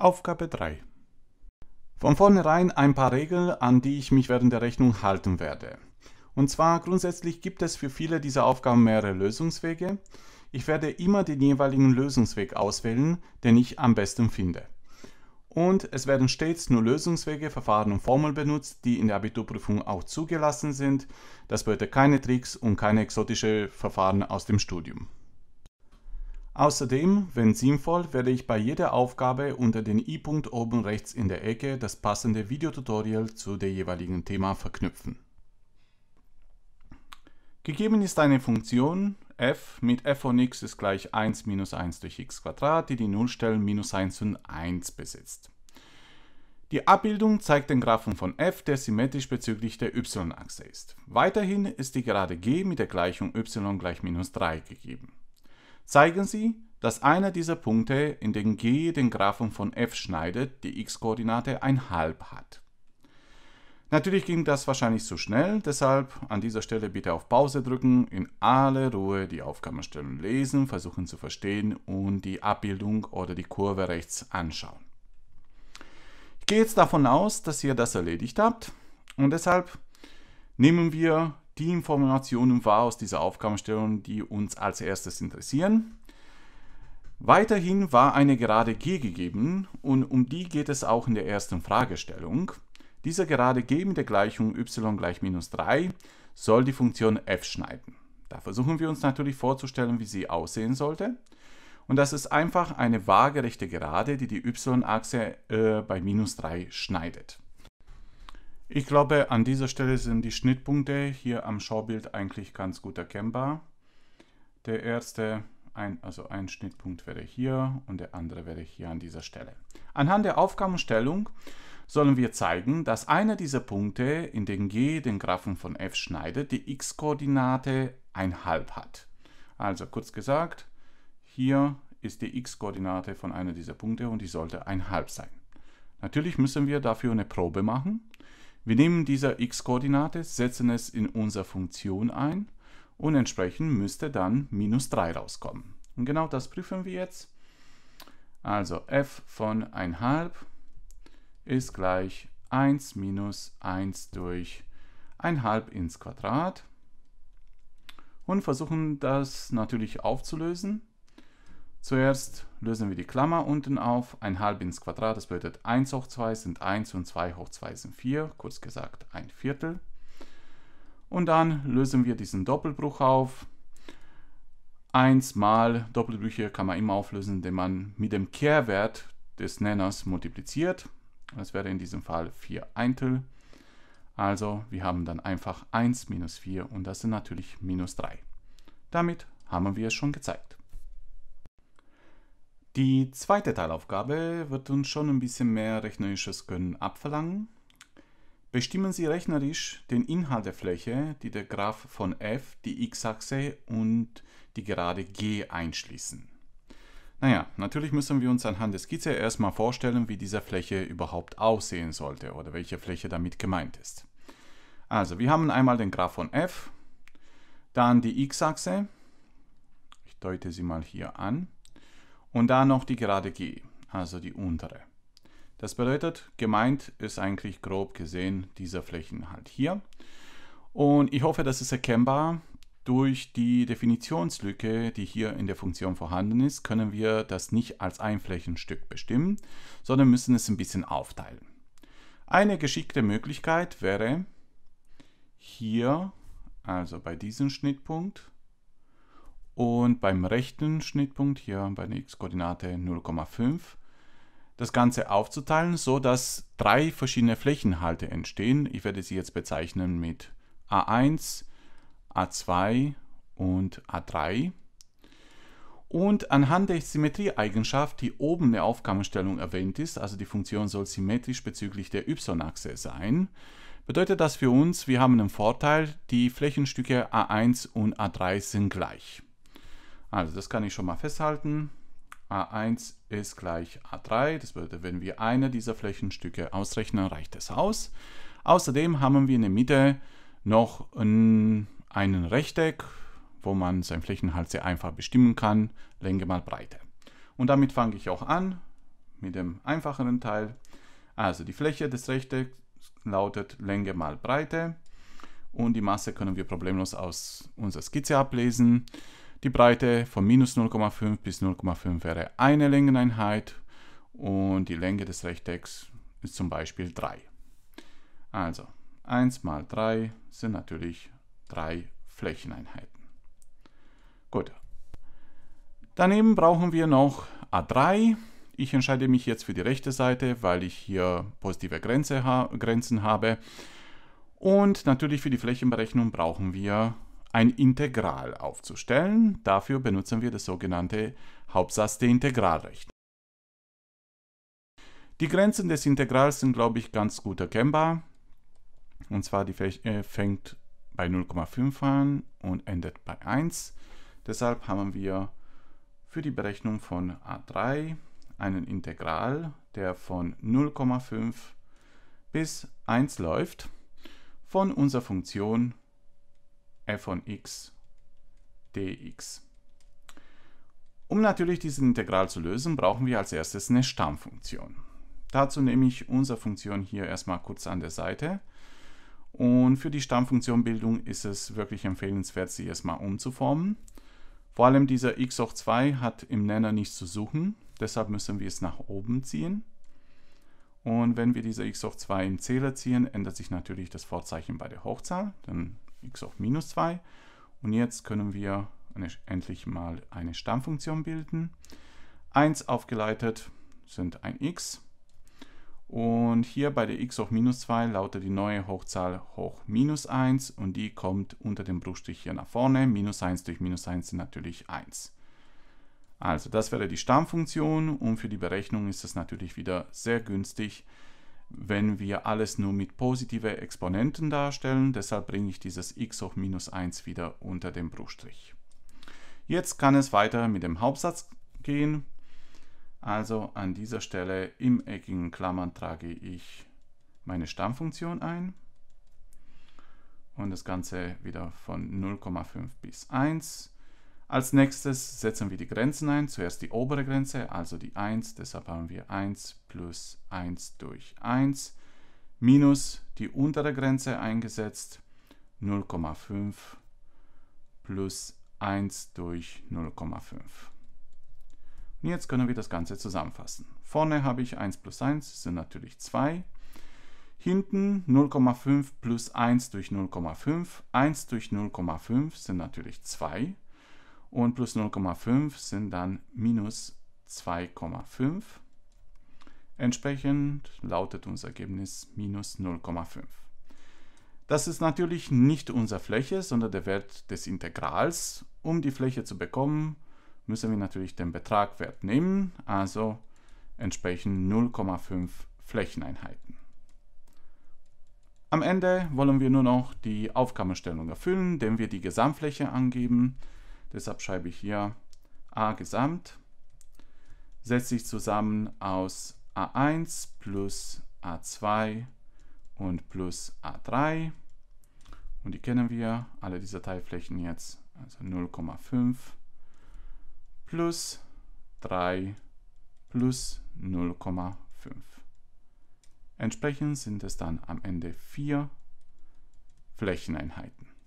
Aufgabe 3. Von vornherein ein paar Regeln, an die ich mich während der Rechnung halten werde. Und zwar grundsätzlich gibt es für viele dieser Aufgaben mehrere Lösungswege. Ich werde immer den jeweiligen Lösungsweg auswählen, den ich am besten finde. Und es werden stets nur Lösungswege, Verfahren und Formeln benutzt, die in der Abiturprüfung auch zugelassen sind. Das bedeutet keine Tricks und keine exotischen Verfahren aus dem Studium. Außerdem, wenn sinnvoll, werde ich bei jeder Aufgabe unter den i-Punkt oben rechts in der Ecke das passende Videotutorial zu dem jeweiligen Thema verknüpfen. Gegeben ist eine Funktion f mit f von x ist gleich 1 minus 1 durch x, die die Nullstellen minus 1 und 1 besitzt. Die Abbildung zeigt den Graphen von f, der symmetrisch bezüglich der y-Achse ist. Weiterhin ist die Gerade g mit der Gleichung y gleich minus 3 gegeben. Zeigen Sie, dass einer dieser Punkte, in den G den Graphen von f schneidet, die x-Koordinate 1,5 hat. Natürlich ging das wahrscheinlich zu schnell, deshalb an dieser Stelle bitte auf Pause drücken, in aller Ruhe die Aufgabenstellen lesen, versuchen zu verstehen und die Abbildung oder die Kurve rechts anschauen. Ich gehe jetzt davon aus, dass ihr das erledigt habt und deshalb nehmen wir die Informationen war aus dieser Aufgabenstellung, die uns als erstes interessieren. Weiterhin war eine gerade G gegeben und um die geht es auch in der ersten Fragestellung. Diese gerade G mit der Gleichung y gleich minus 3 soll die Funktion f schneiden. Da versuchen wir uns natürlich vorzustellen, wie sie aussehen sollte. Und das ist einfach eine waagerechte Gerade, die die y-Achse äh, bei minus 3 schneidet. Ich glaube, an dieser Stelle sind die Schnittpunkte hier am Schaubild eigentlich ganz gut erkennbar. Der erste, ein, also ein Schnittpunkt wäre hier und der andere wäre hier an dieser Stelle. Anhand der Aufgabenstellung sollen wir zeigen, dass einer dieser Punkte, in den G den Graphen von f schneidet, die x-Koordinate ein halb hat. Also kurz gesagt, hier ist die x-Koordinate von einer dieser Punkte und die sollte ein halb sein. Natürlich müssen wir dafür eine Probe machen. Wir nehmen diese x-Koordinate, setzen es in unsere Funktion ein und entsprechend müsste dann minus 3 rauskommen. Und genau das prüfen wir jetzt. Also f von 1 halb ist gleich 1 minus 1 durch 1 halb ins Quadrat. Und versuchen das natürlich aufzulösen. Zuerst lösen wir die Klammer unten auf. 1 halb ins Quadrat, das bedeutet 1 hoch 2 sind 1 und 2 hoch 2 sind 4, kurz gesagt ein Viertel. Und dann lösen wir diesen Doppelbruch auf. 1 mal Doppelbrüche kann man immer auflösen, indem man mit dem Kehrwert des Nenners multipliziert. Das wäre in diesem Fall 4 Eintel. Also wir haben dann einfach 1 minus 4 und das sind natürlich minus 3. Damit haben wir es schon gezeigt. Die zweite Teilaufgabe wird uns schon ein bisschen mehr rechnerisches Können abverlangen. Bestimmen Sie rechnerisch den Inhalt der Fläche, die der Graph von f, die x-Achse und die Gerade g einschließen. Naja, natürlich müssen wir uns anhand der Skizze erstmal vorstellen, wie diese Fläche überhaupt aussehen sollte oder welche Fläche damit gemeint ist. Also, wir haben einmal den Graph von f, dann die x-Achse, ich deute sie mal hier an, und dann noch die gerade G, also die untere. Das bedeutet, gemeint ist eigentlich grob gesehen dieser Flächen halt hier. Und ich hoffe, das ist erkennbar. Durch die Definitionslücke, die hier in der Funktion vorhanden ist, können wir das nicht als ein Flächenstück bestimmen, sondern müssen es ein bisschen aufteilen. Eine geschickte Möglichkeit wäre hier, also bei diesem Schnittpunkt, und beim rechten Schnittpunkt hier bei der x-Koordinate 0,5 das Ganze aufzuteilen, so dass drei verschiedene Flächenhalte entstehen. Ich werde sie jetzt bezeichnen mit A1, A2 und A3. Und anhand der Symmetrieeigenschaft, die oben in der Aufgabenstellung erwähnt ist, also die Funktion soll symmetrisch bezüglich der y-Achse sein, bedeutet das für uns, wir haben einen Vorteil, die Flächenstücke a1 und a3 sind gleich. Also das kann ich schon mal festhalten. A1 ist gleich A3. Das würde, wenn wir eine dieser Flächenstücke ausrechnen, reicht es aus. Außerdem haben wir in der Mitte noch einen Rechteck, wo man seinen Flächenhalt sehr einfach bestimmen kann. Länge mal Breite. Und damit fange ich auch an mit dem einfacheren Teil. Also die Fläche des Rechtecks lautet Länge mal Breite. Und die Masse können wir problemlos aus unserer Skizze ablesen. Die Breite von minus 0,5 bis 0,5 wäre eine Längeneinheit und die Länge des Rechtecks ist zum Beispiel 3. Also 1 mal 3 sind natürlich 3 Flächeneinheiten. Gut. Daneben brauchen wir noch A3. Ich entscheide mich jetzt für die rechte Seite, weil ich hier positive Grenze ha Grenzen habe. Und natürlich für die Flächenberechnung brauchen wir ein Integral aufzustellen. Dafür benutzen wir das sogenannte Hauptsatz der Integralrechnung. Die Grenzen des Integrals sind, glaube ich, ganz gut erkennbar. Und zwar die äh, fängt bei 0,5 an und endet bei 1. Deshalb haben wir für die Berechnung von a3 einen Integral, der von 0,5 bis 1 läuft, von unserer Funktion f von x dx. Um natürlich dieses Integral zu lösen, brauchen wir als erstes eine Stammfunktion. Dazu nehme ich unsere Funktion hier erstmal kurz an der Seite. Und für die Stammfunktionbildung ist es wirklich empfehlenswert, sie erstmal umzuformen. Vor allem dieser x hoch 2 hat im Nenner nichts zu suchen, deshalb müssen wir es nach oben ziehen. Und wenn wir dieser x hoch 2 im Zähler ziehen, ändert sich natürlich das Vorzeichen bei der Hochzahl. Dann x hoch minus 2. Und jetzt können wir eine, endlich mal eine Stammfunktion bilden. 1 aufgeleitet sind ein x. Und hier bei der x hoch minus 2 lautet die neue Hochzahl hoch minus 1 und die kommt unter dem Bruchstrich hier nach vorne. Minus 1 durch minus 1 sind natürlich 1. Also das wäre die Stammfunktion und für die Berechnung ist es natürlich wieder sehr günstig, wenn wir alles nur mit positiven Exponenten darstellen. Deshalb bringe ich dieses x hoch minus 1 wieder unter dem Bruchstrich. Jetzt kann es weiter mit dem Hauptsatz gehen. Also an dieser Stelle im eckigen Klammern trage ich meine Stammfunktion ein und das Ganze wieder von 0,5 bis 1. Als nächstes setzen wir die Grenzen ein. Zuerst die obere Grenze, also die 1. Deshalb haben wir 1 plus 1 durch 1 minus die untere Grenze eingesetzt. 0,5 plus 1 durch 0,5. Und jetzt können wir das Ganze zusammenfassen. Vorne habe ich 1 plus 1, sind natürlich 2. Hinten 0,5 plus 1 durch 0,5. 1 durch 0,5 sind natürlich 2 und plus 0,5 sind dann minus 2,5. Entsprechend lautet unser Ergebnis minus 0,5. Das ist natürlich nicht unsere Fläche, sondern der Wert des Integrals. Um die Fläche zu bekommen, müssen wir natürlich den Betragwert nehmen, also entsprechend 0,5 Flächeneinheiten. Am Ende wollen wir nur noch die Aufgabenstellung erfüllen, indem wir die Gesamtfläche angeben Deshalb schreibe ich hier a gesamt setze ich zusammen aus a1 plus a2 und plus a3. Und die kennen wir, alle diese Teilflächen jetzt, also 0,5 plus 3 plus 0,5. Entsprechend sind es dann am Ende vier Flächeneinheiten.